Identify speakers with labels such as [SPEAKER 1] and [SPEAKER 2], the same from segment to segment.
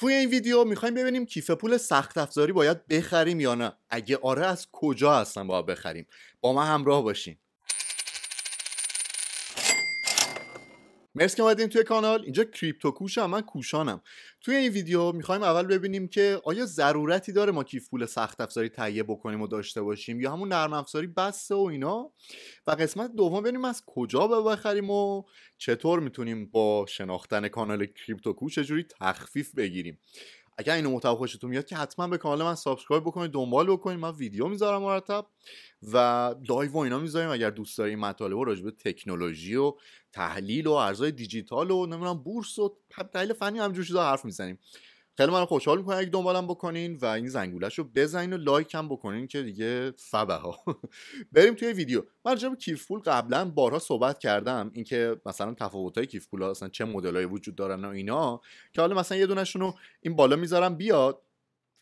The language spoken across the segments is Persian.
[SPEAKER 1] توی این ویدیو میخوایم ببینیم کیف پول سخت افزاری باید بخریم یا نه اگه آره از کجا هستن باید بخریم با من همراه باشین مرسی که اومدین توی کانال اینجا کریپتو کوشم من کوشانم توی این ویدیو میخوایم اول ببینیم که آیا ضرورتی داره ما کیف پول سخت افزاری تهیه بکنیم و داشته باشیم یا همون نرم افزاری بسته و اینا و قسمت دوم ببینیم از کجا بخریم و چطور میتونیم با شناختن کانال کریپتو کوش جوری تخفیف بگیریم اگر اینو محتوا خوشتون میاد که حتما به کانال من سابسکرایب بکنید دنبال بکنید من ویدیو میذارم مرتب و لایو و اینا میذاریم اگر دوست دارید مطالب و راجبه تکنولوژی و تحلیل و ارزهای دیجیتال و نمیدونم بورس و تحلیل فنی همجور چیزا حرف میزنیم خیلی منو خوشحال میکنم اگه دنبالم بکنین و این زنگولش رو بزنین و لایک هم بکنین که دیگه فبه ها بریم توی ویدیو من راجع کیف پول قبلا بارها صحبت کردم اینکه مثلا تفاوت های کیف پول اصلا چه مدلایی وجود دارن و اینا که حالا مثلا یه دونشون رو این بالا میذارم بیاد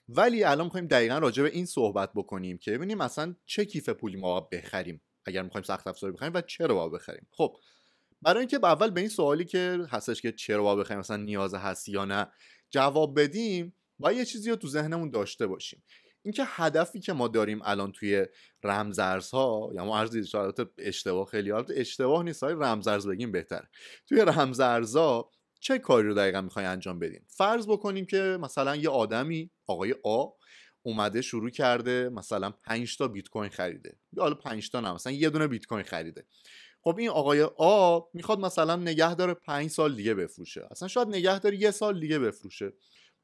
[SPEAKER 1] ولی الان میخوایم دقیقا راجع به این صحبت بکنیم که ببینیم مثلا چه کیف پولی ما بخریم اگر میخوایم سخت افزار بخریم و چرا بخریم خب برای اینکه اول به این سوالی که هستش که چرا بخریم مثلا نیاز هست یا نه جواب بدیم و یه چیزی رو تو ذهنمون داشته باشیم اینکه هدفی که ما داریم الان توی ها یا ما ارز اشتباه خیلی اشتباه نیست های رمزارز بگیم بهتر توی ها چه کاری رو دقیقا میخوای انجام بدیم فرض بکنیم که مثلا یه آدمی آقای آ اومده شروع کرده مثلا 5 تا بیت کوین خریده حالا 5 تا نه مثلا یه دونه بیت کوین خریده خب این آقای آ میخواد مثلا نگه داره پنج سال دیگه بفروشه اصلا شاید نگه داره یه سال دیگه بفروشه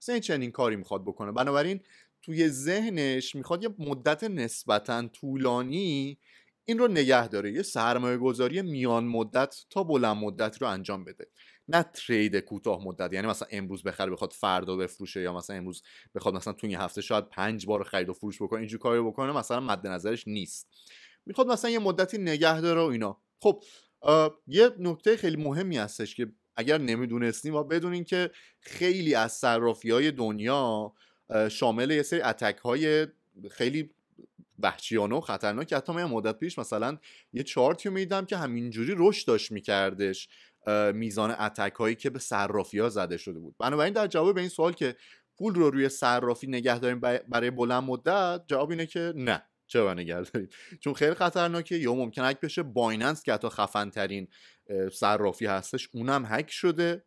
[SPEAKER 1] مثلا این چنین کاری میخواد بکنه بنابراین توی ذهنش میخواد یه مدت نسبتا طولانی این رو نگه داره یه سرمایه گذاری میان مدت تا بلند مدت رو انجام بده نه ترید کوتاه مدت یعنی مثلا امروز بخره بخواد فردا بفروشه یا مثلا امروز بخواد مثلا توی این هفته شاید پنج بار خرید و فروش بکنه اینجور کاری بکنه مثلا مد نظرش نیست میخواد مثلا یه مدتی نگه داره و اینا خب یه نکته خیلی مهمی هستش که اگر نمیدونستیم و بدونین که خیلی از صرافی های دنیا شامل یه سری اتک های خیلی وحشیانه و خطرناک حتی من مدت پیش مثلا یه چارتی رو که همینجوری رشد داشت میکردش میزان اتک هایی که به صرافی ها زده شده بود بنابراین در جواب به این سوال که پول رو روی صرافی نگه داریم برای بلند مدت جواب اینه که نه چرا نگه چون خیلی خطرناکه یا ممکن هک بشه بایننس که حتی خفن ترین صرافی هستش اونم هک شده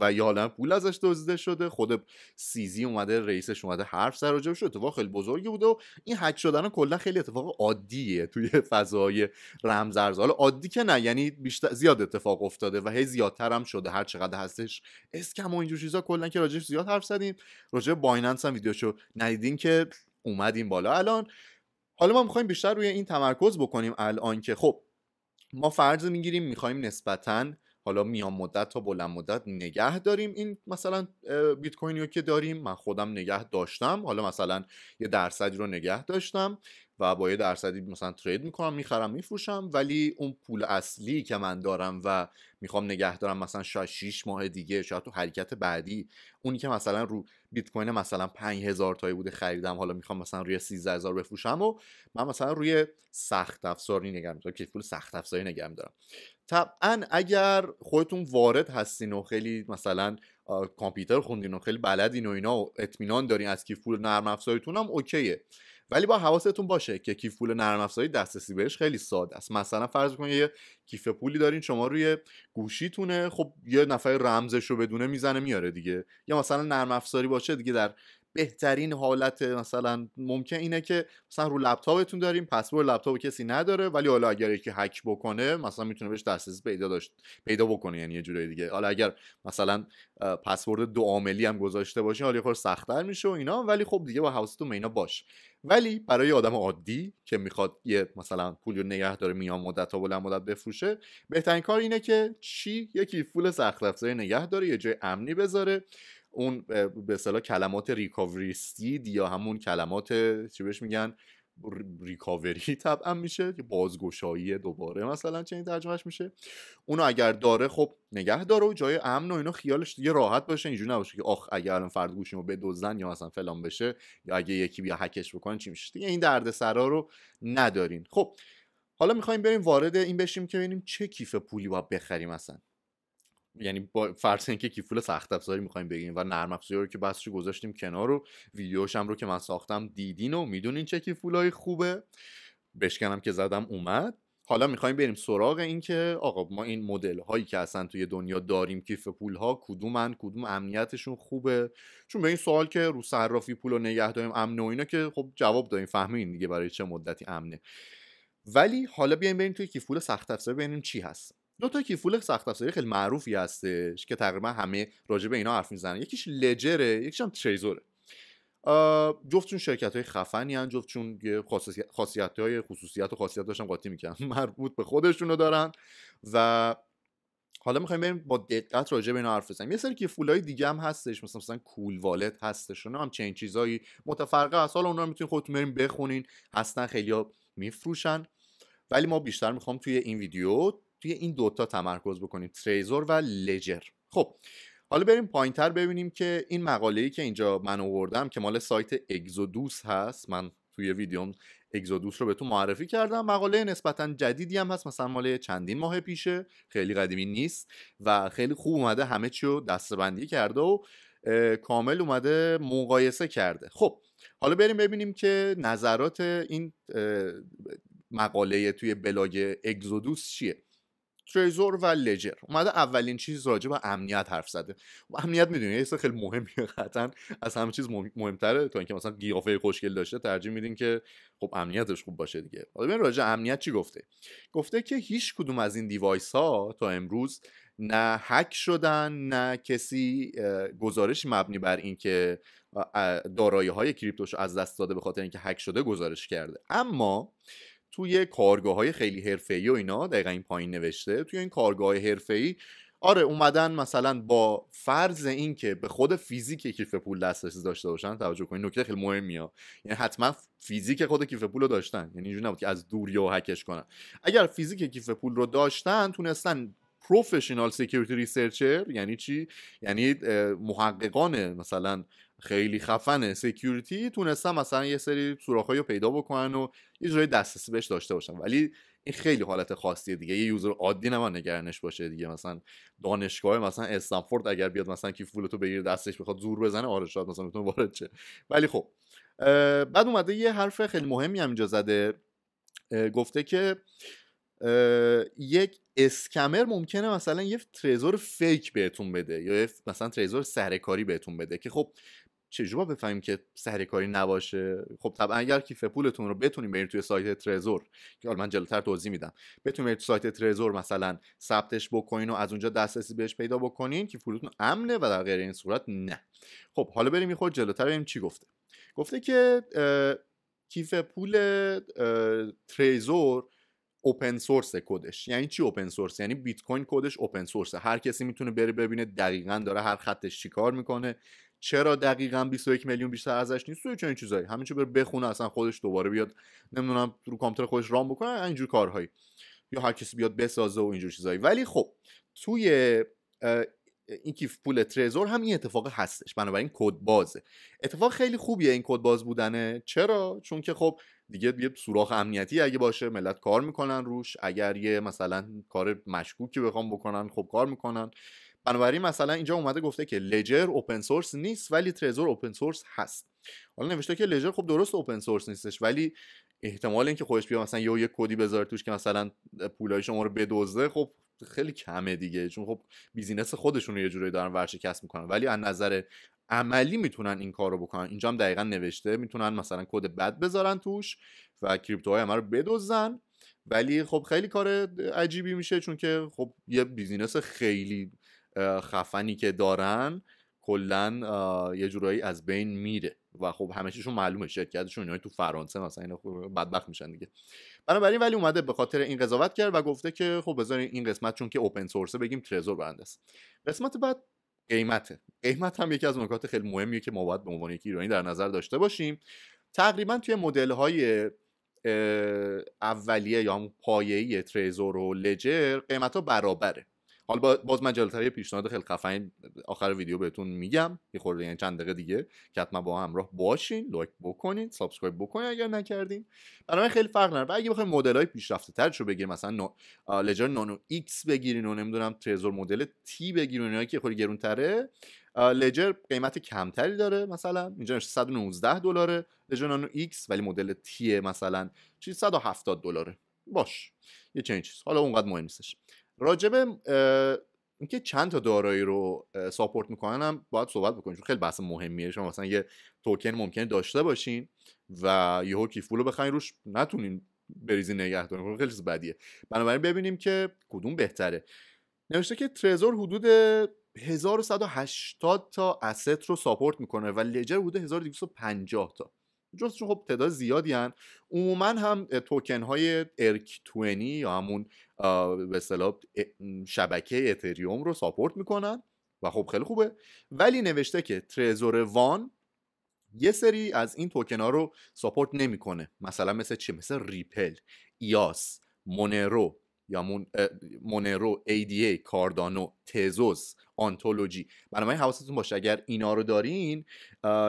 [SPEAKER 1] و یه حالا پول ازش دزدیده شده خود سیزی اومده رئیسش اومده حرف سر راجب شده اتفاق خیلی بزرگی بوده و این هک شدن کلا خیلی اتفاق عادیه توی فضای رمزارز حالا عادی که نه یعنی بیشتر زیاد اتفاق افتاده و هی زیادتر هم شده هر چقدر هستش اسکم و اینجور چیزا کلا که راجبش زیاد حرف زدیم راجع بایننس هم ویدیوشو ندیدین که اومدیم بالا الان حالا ما میخوایم بیشتر روی این تمرکز بکنیم الان که خب ما فرض میگیریم میخوایم نسبتاً حالا میان مدت تا بلند مدت نگه داریم این مثلا بیت کوین رو که داریم من خودم نگه داشتم حالا مثلا یه درصدی رو نگه داشتم و با یه درصدی مثلا ترید میکنم میخرم میفروشم ولی اون پول اصلی که من دارم و میخوام نگه دارم مثلا شاید 6 ماه دیگه شاید تو حرکت بعدی اونی که مثلا رو بیت کوین مثلا 5000 تایی بوده خریدم حالا میخوام مثلا روی 13000 بفروشم و من مثلا روی سخت افزاری نگه میدارم که پول سخت افزاری نگه میدارم طبعا اگر خودتون وارد هستین و خیلی مثلا کامپیوتر خوندین و خیلی بلدین و اینا و اطمینان دارین از کیف پول نرم افزاریتون هم اوکیه ولی با حواستون باشه که کیف پول نرم افزاری دسترسی بهش خیلی ساده است مثلا فرض کنید یه کیف پولی دارین شما روی گوشیتونه خب یه نفر رمزش رو بدونه میزنه میاره دیگه یا مثلا نرم افزاری باشه دیگه در بهترین حالت مثلا ممکن اینه که مثلا رو لپتاپتون داریم پسورد لپتاپ کسی نداره ولی حالا اگر یکی هک بکنه مثلا میتونه بهش دسترسی پیدا داشت پیدا بکنه یعنی یه جوری دیگه حالا اگر مثلا پسورد دو عاملی هم گذاشته باشین حالا یه سختتر سخت‌تر میشه و اینا ولی خب دیگه با حواستون اینا باش ولی برای آدم عادی که میخواد یه مثلا پول رو نگه داره میان مدت تا بلند مدت بفروشه بهترین کار اینه که چی یکی پول سخت افزاری نگه داره یه جای امنی بذاره اون به اصطلاح کلمات ریکاوریستید یا همون کلمات چی بهش میگن ریکاوری طبعا میشه که بازگشایی دوباره مثلا چنین ترجمهش میشه اونو اگر داره خب نگه داره و جای امن و اینا خیالش دیگه راحت باشه اینجوری نباشه که آخ اگر الان فرد گوشیمو بدزدن یا مثلا فلان بشه یا اگه یکی بیا حکش بکنه چی میشه دیگه این درد سرا رو ندارین خب حالا میخوایم بریم وارد این بشیم که ببینیم چه کیف پولی باید بخریم مثلا یعنی با فرض اینکه کیفول سخت افزاری میخوایم بگیم و نرم افزاری رو که بس گذاشتیم کنار رو ویدیوش هم رو که من ساختم دیدین و میدونین چه های خوبه بشکنم که زدم اومد حالا میخوایم بریم سراغ اینکه آقا ما این مدل هایی که اصلا توی دنیا داریم کیف پول ها کدومن کدوم امنیتشون خوبه چون به این سوال که رو صرافی پول رو نگه داریم امن و اینا که خب جواب داریم فهمین دیگه برای چه مدتی امنه ولی حالا بیایم بریم توی کیفول سخت افزاری ببینیم چی هست دو تا کیفول سخت افزاری خیلی معروفی هستش که تقریبا همه راجع به اینا حرف میزنن یکیش لجره یکیش هم تریزوره جفتشون شرکت های خفنی هن جفتشون خاصیت های خصوصیت و خاصیت داشتن قاطی میکنن مربوط به خودشونو دارن و حالا میخوایم بریم با دقت راجع به اینا حرف بزنیم یه سری که فولای دیگه هم هستش مثلا مثلا کول والت هستش اونم هم چنین چیزایی متفرقه هست حالا اونا رو میتونید خودتون بریم بخونین هستن خیلیا میفروشن ولی ما بیشتر میخوام توی این ویدیو توی این دوتا تمرکز بکنیم تریزور و لجر خب حالا بریم پایین تر ببینیم که این مقاله ای که اینجا من آوردم که مال سایت اگزودوس هست من توی ویدیوم اگزودوس رو به تو معرفی کردم مقاله نسبتا جدیدی هم هست مثلا مال چندین ماه پیشه خیلی قدیمی نیست و خیلی خوب اومده همه چی رو دستبندی کرده و کامل اومده مقایسه کرده خب حالا بریم ببینیم که نظرات این مقاله توی بلاگ اگزودوس چیه تریزور و لجر اومده اولین چیز راجع به امنیت حرف زده و امنیت میدونی یه خیلی مهمیه قطعا از همه چیز مهمتره تا اینکه مثلا گیافه خوشگل داشته ترجیح میدین که خب امنیتش خوب باشه دیگه حالا ببین راجع امنیت چی گفته گفته که هیچ کدوم از این دیوایس ها تا امروز نه هک شدن نه کسی گزارش مبنی بر اینکه دارایی های کریپتوش از دست داده به خاطر اینکه هک شده گزارش کرده اما توی کارگاه های خیلی ای و اینا دقیقا این پایین نوشته توی این کارگاه ای آره اومدن مثلا با فرض اینکه به خود فیزیک کیف پول دسترسی داشته باشن توجه کنید نکته خیلی ها یعنی حتما فیزیک خود کیف پول رو داشتن یعنی اینجوری نبود که از دور یا هکش کنن اگر فیزیک کیف پول رو داشتن تونستن پروفشنال سکیوریتی ریسرچر یعنی چی یعنی محققان مثلا خیلی خفنه سکیوریتی تونستن مثلا یه سری سوراخ‌هایی رو پیدا بکنن و یه جوری دسترسی بهش داشته باشن ولی این خیلی حالت خاصیه دیگه یه یوزر عادی نما نگرانش باشه دیگه مثلا دانشگاه مثلا استنفورد اگر بیاد مثلا کی فولتو بگیره دستش بخواد زور بزنه آره شاید مثلا میتونه وارد چه ولی خب بعد اومده یه حرف خیلی مهمی هم اینجا زده گفته که یک اسکمر ممکنه مثلا یه ترزور فیک بهتون بده یا مثلا تریزور سرکاری بهتون بده که خب چجوری بفهمیم که سر کاری نباشه خب طبعا اگر کیف پولتون رو بتونیم برید توی سایت ترزور که حالا من جلوتر توضیح میدم بتونیم برید تو سایت ترزور مثلا ثبتش بکنین و از اونجا دسترسی بهش پیدا بکنین که پولتون امنه و در غیر این صورت نه خب حالا بریم یه جلوتر بریم چی گفته گفته که کیف پول تریزور اوپن سورس کدش یعنی چی اوپن سورس یعنی بیت کوین کدش اوپن سورسه هر کسی میتونه بره ببینه دقیقا داره هر خطش چیکار میکنه چرا دقیقا 21 میلیون بیشتر ازش نیست توی چنین چیزایی چه بره بخونه اصلا خودش دوباره بیاد نمیدونم رو کامپیوتر خودش رام بکنه اینجور کارهایی یا هر کسی بیاد بسازه و اینجور چیزایی ولی خب توی این کیف پول ترزور هم این اتفاق هستش بنابراین کد بازه اتفاق خیلی خوبیه این کد باز بودنه چرا چون که خب دیگه یه سوراخ امنیتی اگه باشه ملت کار میکنن روش اگر یه مثلا کار مشکوکی بخوام بکنن خب کار میکنن بنابراین مثلا اینجا اومده گفته که لجر اوپن سورس نیست ولی ترزور اوپن سورس هست حالا نوشته که لجر خب درست اوپن سورس نیستش ولی احتمال اینکه خودش بیا مثلا یه کدی بذاره توش که مثلا پولای شما رو بدزده خب خیلی کمه دیگه چون خب بیزینس خودشون رو یه جوری دارن ورشکست میکنن ولی از نظر عملی میتونن این کار رو بکنن اینجا هم دقیقا نوشته میتونن مثلا کد بد بذارن توش و کریپتوهای همه رو بدزدن ولی خب خیلی کار عجیبی میشه چون که خب یه بیزینس خیلی خفنی که دارن کلا یه جورایی از بین میره و خب همه معلومه شرکتشون اینا تو فرانسه مثلا اینا خب بدبخت میشن دیگه بنابراین ولی اومده به خاطر این قضاوت کرد و گفته که خب بذارین این قسمت چون که اوپن سورسه بگیم ترزور برنده است قسمت بعد قیمته قیمت هم یکی از نکات خیلی مهمیه که ما باید به عنوان یک ایرانی در نظر داشته باشیم تقریبا توی مدل های اولیه یا همون پایه‌ای تریزور و لجر قیمت ها برابره حالا باز من جلوتر یه پیشنهاد خیلی خفن آخر ویدیو بهتون میگم یه خورده یعنی چند دقیقه دیگه که حتما با همراه باشین لایک بکنین سابسکرایب بکنین اگر نکردین برای خیلی فرق نداره و اگه بخوایم مدل های پیشرفته ترشو بگیریم مثلا نو... لجر نانو ایکس بگیرین و نمیدونم ترزور مدل تی بگیرین اونایی که خیلی گرون تره لجر قیمت کمتری داره مثلا اینجا 119 دلاره لجر نانو ایکس ولی مدل تی مثلا چیز 170 دلاره باش یه چنین چیز حالا اونقدر مهم نیستش راجب اینکه چند تا دارایی رو ساپورت میکنن هم باید صحبت بکنیم چون خیلی بحث مهمیه شما مثلا یه توکن ممکنه داشته باشین و یهو کیفول رو بخواین روش نتونین بریزین نگه دارین خب، خیلی چیز بدیه بنابراین ببینیم که کدوم بهتره نوشته که ترزور حدود 1180 تا اسست رو ساپورت میکنه و لجر حدود 1250 تا جزشون خب تعداد زیادی هن عموما هم توکن های ارک 20 یا همون به شبکه اتریوم رو ساپورت میکنن و خب خیلی خوبه ولی نوشته که ترزور وان یه سری از این توکن ها رو ساپورت نمیکنه مثلا مثل چی مثل ریپل ایاس مونرو یا مونرو ADA کاردانو تزوس آنتولوژی بنابراین حواستون باشه اگر اینا رو دارین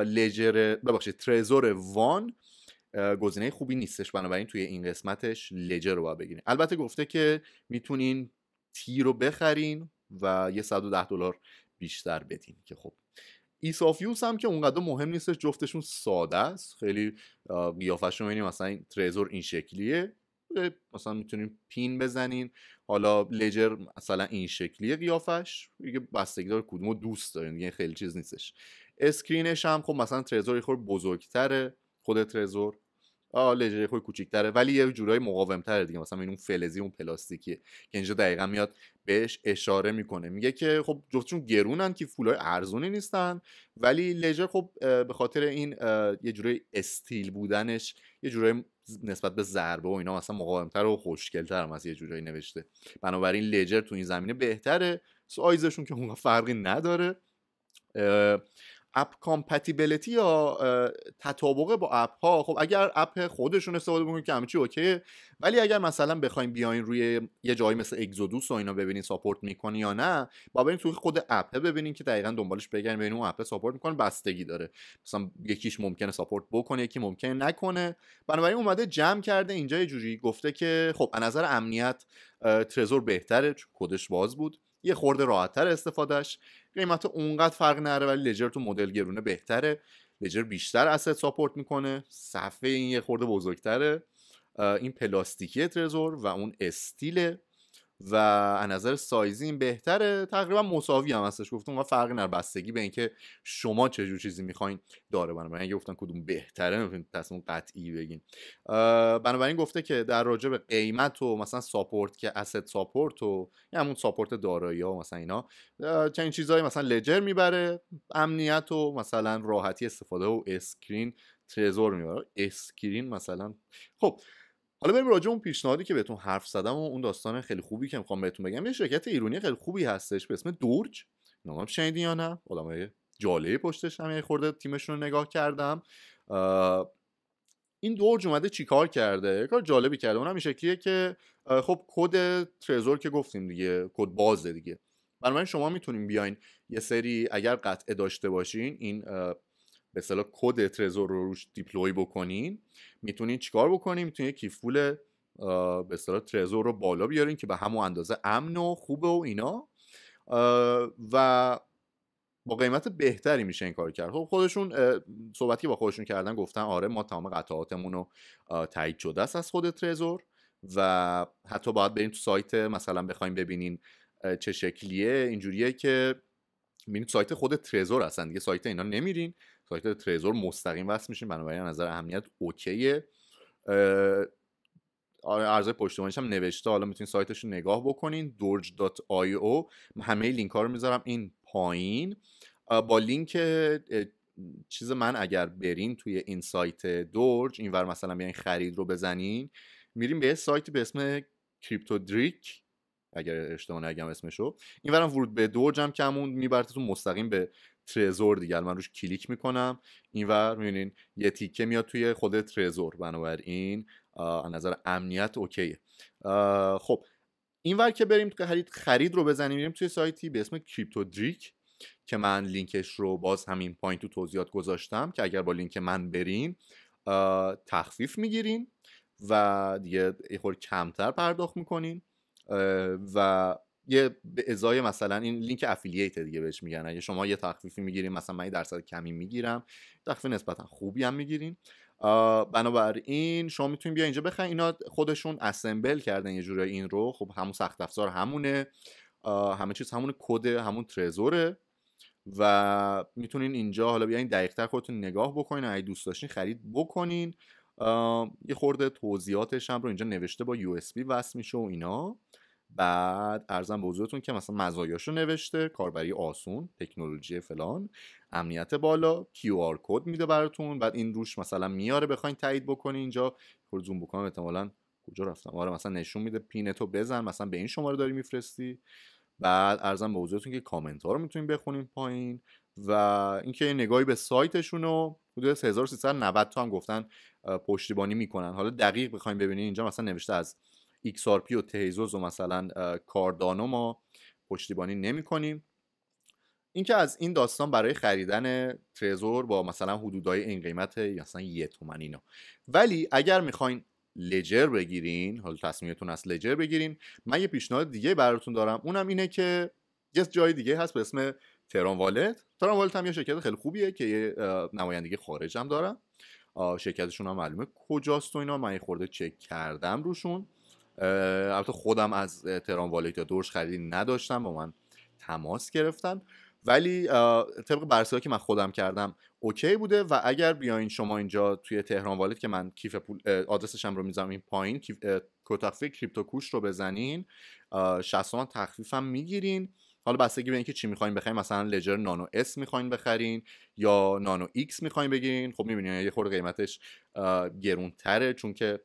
[SPEAKER 1] لجر ببخشید ترزور وان گزینه خوبی نیستش بنابراین توی این قسمتش لجر رو باید بگیرین البته گفته که میتونین تی رو بخرین و یه 110 دلار بیشتر بدین که خب ایسافیوس هم که اونقدر مهم نیستش جفتشون ساده است خیلی قیافش رو مثلا این ترزور این شکلیه مثلا میتونیم پین بزنین حالا لجر مثلا این شکلیه قیافش دیگه بستگی داره رو دوست دارین دیگه خیلی چیز نیستش اسکرینش هم خب مثلا ترزور یه خور بزرگتره خود ترزور آ لژه خود کوچیک‌تره ولی یه جورایی مقاوم‌تره دیگه مثلا این اون فلزی اون پلاستیکیه که اینجا دقیقا میاد بهش اشاره میکنه میگه که خب جفتشون گرونن که فولای ارزونی نیستن ولی لژر خب به خاطر این یه جورای استیل بودنش یه جورایی نسبت به ضربه و اینا مثلا مقاومتر و خوشگلتر هم از یه جورایی نوشته بنابراین لجر تو این زمینه بهتره سایزشون که اونها فرقی نداره اپ کامپتیبلیتی یا تطابق با اپ ها خب اگر اپ خودشون استفاده بکنید که چی اوکی ولی اگر مثلا بخوایم بیاین روی یه جایی مثل اگزودوس و اینا ببینین ساپورت میکنی یا نه با برین توی خود اپه ببینین که دقیقا دنبالش بگردین ببینین اون اپه ساپورت میکنه بستگی داره مثلا یکیش ممکنه ساپورت بکنه یکی ممکنه نکنه بنابراین اومده جمع کرده اینجا یه جوری گفته که خب از نظر امنیت ترزور بهتره کدش باز بود یه خورده راحتتر استفادهش قیمت اونقدر فرق نره ولی لجر تو مدل گرونه بهتره لجر بیشتر اسد ساپورت میکنه صفحه این یه خورده بزرگتره این پلاستیکی ترزور و اون استیل و از نظر سایزی این بهتره تقریبا مساوی هم هستش گفتم و فرقی نر بستگی به اینکه شما چه جور چیزی میخواین داره بنابراین اگه گفتن کدوم بهتره میتونید تصمیم قطعی بگین بنابراین گفته که در راجع به قیمت و مثلا ساپورت که اسید ساپورت و یا همون ساپورت دارایی ها مثلا اینا چنین چیزهایی مثلا لجر میبره امنیت و مثلا راحتی استفاده و اسکرین ترزور میبره اسکرین مثلا خب حالا بریم راجع اون پیشنهادی که بهتون حرف زدم و اون داستان خیلی خوبی که میخوام بهتون بگم یه شرکت ایرانی خیلی خوبی هستش به اسم دورج نمیدونم شنیدی یا نه آدمای جالبی پشتش هم یه خورده تیمشون رو نگاه کردم این دورج اومده چیکار کرده کار جالبی کرده اونم این شکلیه که خب کد ترزور که گفتیم دیگه کد بازه دیگه بنابراین شما میتونین بیاین یه سری اگر قطعه داشته باشین این به اصطلاح کد ترزور رو روش دیپلوی بکنین میتونین چیکار بکنین میتونین یکی فول به اصطلاح ترزور رو بالا بیارین که به همون اندازه امن و خوبه و اینا و با قیمت بهتری میشه این کار کرد خب خودشون صحبتی با خودشون کردن گفتن آره ما تمام قطعاتمون رو تایید شده است از خود ترزور و حتی باید بریم تو سایت مثلا بخوایم ببینین چه شکلیه اینجوریه که میرین سایت خود ترزور هستن دیگه سایت اینا نمیرین سایت تریزور مستقیم وصل میشین بنابراین نظر اهمیت اوکیه ارزای پشتیبانیش هم نوشته حالا میتونین سایتش رو نگاه بکنین او همه لینک ها رو میذارم این پایین با لینک چیز من اگر برین توی این سایت دورج اینور مثلا بیاین خرید رو بزنین میریم به یه سایتی به اسم کریپتو دریک اگر اشتباه نگم اسمشو اینورم ورود به دورج هم که میبرتتون مستقیم به ترزور دیگه من روش کلیک میکنم اینور میبینین یه تیکه میاد توی خود ترزور بنابراین از نظر امنیت اوکیه خب اینور که بریم خرید خرید رو بزنیم میریم توی سایتی به اسم کریپتو دریک که من لینکش رو باز همین پایین تو توضیحات گذاشتم که اگر با لینک من برین تخفیف میگیرین و دیگه یه کمتر پرداخت میکنین و یه به ازای مثلا این لینک افیلیت دیگه بهش میگن اگه شما یه تخفیفی میگیرین مثلا من یه درصد کمی میگیرم تخفیف نسبتا خوبی هم میگیرین بنابراین شما میتونین بیا اینجا بخرین اینا خودشون اسمبل کردن یه جوری این رو خب همون سخت افزار همونه همه چیز همون کد همون ترزوره و میتونین اینجا حالا بیاین دقیقتر خودتون نگاه بکنین اگه دوست داشتین خرید بکنین یه خورده توضیحاتش هم رو اینجا نوشته با USB وصل میشه و اینا بعد ارزم به حضورتون که مثلا رو نوشته کاربری آسون تکنولوژی فلان امنیت بالا QR کد میده براتون بعد این روش مثلا میاره بخواین تایید بکنی اینجا خود خب زوم بکنم احتمالاً کجا رفتم آره مثلا نشون میده پینتو بزن مثلا به این شماره داری میفرستی بعد ارزم به حضورتون که کامنت ها رو میتونیم بخونیم پایین و اینکه یه نگاهی به سایتشون رو حدود 1390 تا هم گفتن پشتیبانی میکنن حالا دقیق بخوایم ببینیم اینجا مثلا نوشته از XRP و تهیزوز و مثلا کاردانو ما پشتیبانی نمی کنیم اینکه از این داستان برای خریدن ترزور با مثلا حدودای این قیمت مثلا یه تومن اینا ولی اگر میخواین لجر بگیرین حالا تصمیمتون از لجر بگیرین من یه پیشنهاد دیگه براتون دارم اونم اینه که یه جای دیگه هست به اسم تران والت تران والت هم یه شرکت خیلی خوبیه که یه نمایندگی خارجم هم شرکتشون هم معلومه کجاست و اینا من یه خورده چک کردم روشون البته خودم از تهران والیت یا دورش خریدی نداشتم با من تماس گرفتن ولی طبق بررسی که من خودم کردم اوکی بوده و اگر بیاین شما اینجا توی تهران والیت که من کیف پول آدرسشم رو میذارم این پایین کیف کریپتوکوش رو بزنین 60 تخفیفم میگیرین حالا بستگی به اینکه چی میخواین بخرین مثلا لجر نانو اس میخواین بخرین یا نانو ایکس میخواین بگیرین خب میبینین یه خورده قیمتش گرونتره چون که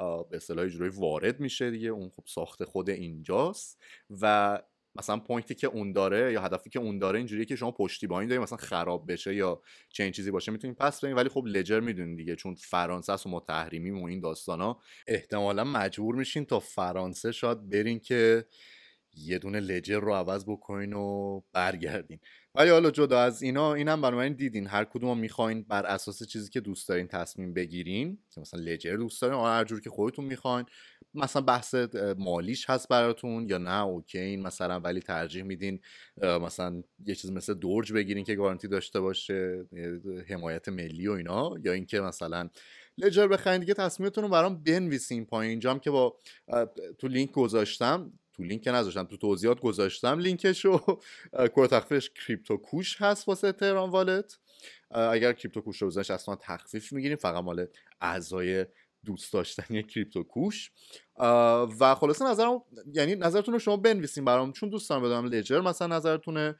[SPEAKER 1] به اصطلاح اجرایی وارد میشه دیگه اون خب ساخت خود اینجاست و مثلا پوینتی که اون داره یا هدفی که اون داره اینجوریه که شما پشتیبانی دارید مثلا خراب بشه یا این چیزی باشه میتونین پس بدین ولی خب لجر میدونید دیگه چون فرانسه است و ما تحریمیم و این داستانا احتمالا مجبور میشین تا فرانسه شاید برین که یه دونه لجر رو عوض بکنین و برگردین ولی حالا جدا از اینا اینم بنابراین دیدین هر کدوم میخواین بر اساس چیزی که دوست دارین تصمیم بگیرین مثلا لجر دوست دارین هر جور که خودتون میخواین مثلا بحث مالیش هست براتون یا نه اوکی این مثلا ولی ترجیح میدین مثلا یه چیز مثل دورج بگیرین که گارانتی داشته باشه حمایت ملی و اینا یا اینکه مثلا لجر بخرین دیگه تصمیمتون رو برام بنویسین پایین جام که با تو لینک گذاشتم لینک نذاشتم تو توضیحات گذاشتم لینکش رو کد تخفیفش کریپتو کوش هست واسه تهران والت اگر کریپتو کوش رو بزنش اصلا تخفیف میگیریم فقط مال اعضای دوست داشتنی کریپتو کوش و خلاصه نظرم یعنی نظرتون رو شما بنویسین برام چون دوست دارم بدونم لجر مثلا نظرتونه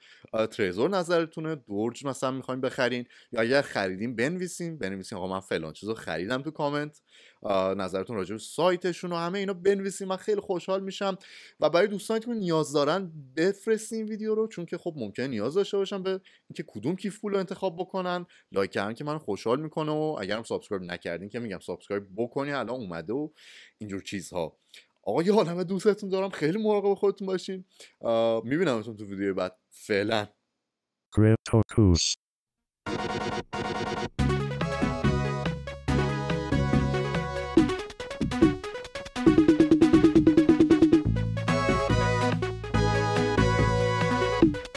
[SPEAKER 1] تریزور نظرتونه دورج مثلا میخوایم بخرین یا اگر خریدیم بنویسین بنویسین آقا من فلان چیزو خریدم تو کامنت نظرتون راجع به سایتشون و همه اینا بنویسین من خیلی خوشحال میشم و برای دوستانی که نیاز دارن بفرستین ویدیو رو چون که خب ممکن نیاز داشته باشن به اینکه کدوم کیف پول رو انتخاب بکنن لایک کردن که من خوشحال میکنه و اگرم سابسکرایب نکردین که میگم سابسکرایب بکنی الان اومده و اینجور چیزها آقا آقا یه همه دوستتون دارم خیلی مراقب خودتون باشین میبینمتون تو ویدیو بعد فعلا